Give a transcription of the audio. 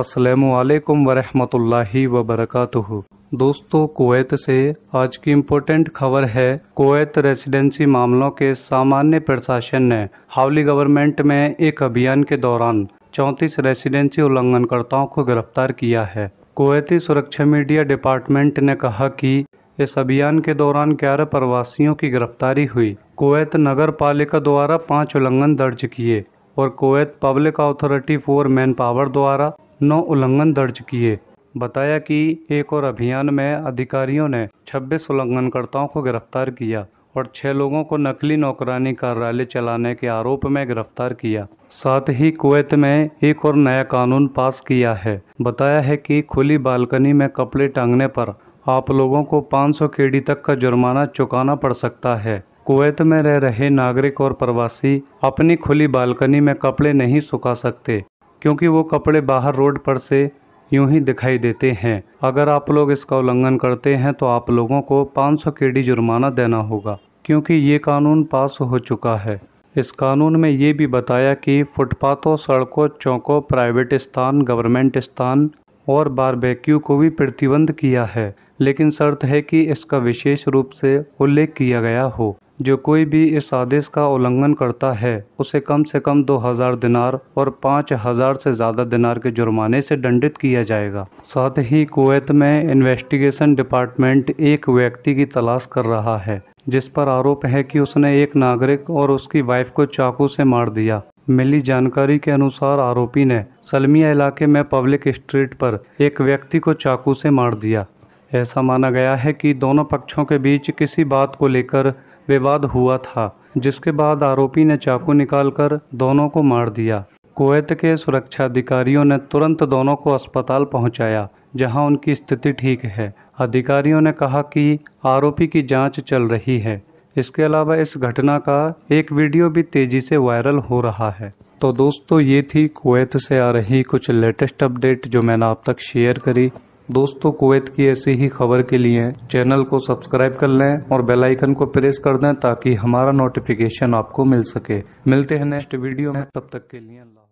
असलकम वरहमतुल्लाहि वबरकatuh दोस्तों कुवैत से आज की इम्पोर्टेंट खबर है कुवैत रेसिडेंसी मामलों के सामान्य प्रशासन ने हावली गवर्नमेंट में एक अभियान के दौरान चौंतीस रेसिडेंसी उल्लंघनकर्ताओं को गिरफ्तार किया है कुवैती सुरक्षा मीडिया डिपार्टमेंट ने कहा कि इस अभियान के दौरान ग्यारह प्रवासियों की गिरफ्तारी हुई कुवैत नगर पालिका द्वारा पाँच उल्लंघन दर्ज किए और Kuwait public authority for manpower द्वारा नौ उल्लंघन दर्ज किए बताया कि एक और अभियान में अधिकारियों ने 26 उल्लंघनकर्ताओं को गिरफ्तार किया और छह लोगों को नकली नौकरानी कार्यालय चलाने के आरोप में गिरफ्तार किया साथ ही कुवैत में एक और नया कानून पास किया है बताया है कि खुली बालकनी में कपड़े टांगने पर आप लोगों को 500 केडी तक का जुर्माना चुकाना पड़ सकता है कुवैत में रह रहे नागरिक और प्रवासी अपनी खुली बालकनी में कपड़े नहीं सुखा सकते क्योंकि वो कपड़े बाहर रोड पर से यूं ही दिखाई देते हैं अगर आप लोग इसका उल्लंघन करते हैं तो आप लोगों को 500 सौ के डी जुर्माना देना होगा क्योंकि ये कानून पास हो चुका है इस कानून में ये भी बताया कि फुटपाथों सड़कों चौकों प्राइवेट स्थान गवर्नमेंट स्थान और बारबेक्यू को भी प्रतिबंध किया है लेकिन शर्त है कि इसका विशेष रूप से उल्लेख किया गया हो जो कोई भी इस आदेश का उल्लंघन करता है उसे कम से कम 2000 दिनार और 5000 से ज़्यादा दिनार के जुर्माने से दंडित किया जाएगा साथ ही कुवैत में इन्वेस्टिगेशन डिपार्टमेंट एक व्यक्ति की तलाश कर रहा है जिस पर आरोप है कि उसने एक नागरिक और उसकी वाइफ को चाकू से मार दिया मिली जानकारी के अनुसार आरोपी ने सलमिया इलाके में पब्लिक स्ट्रीट पर एक व्यक्ति को चाकू से मार दिया ऐसा माना गया है कि दोनों पक्षों के बीच किसी बात को लेकर विवाद हुआ था जिसके बाद आरोपी ने चाकू निकालकर दोनों को मार दिया कुवैत के सुरक्षा अधिकारियों ने तुरंत दोनों को अस्पताल पहुंचाया, जहां उनकी स्थिति ठीक है अधिकारियों ने कहा कि आरोपी की जांच चल रही है इसके अलावा इस घटना का एक वीडियो भी तेजी से वायरल हो रहा है तो दोस्तों ये थी कुवैत से आ रही कुछ लेटेस्ट अपडेट जो मैंने आप तक शेयर करी दोस्तों कुवैत की ऐसी ही खबर के लिए चैनल को सब्सक्राइब कर लें और बेल आइकन को प्रेस कर दें ताकि हमारा नोटिफिकेशन आपको मिल सके मिलते हैं नेक्स्ट वीडियो में तब तक के लिए अल्लाह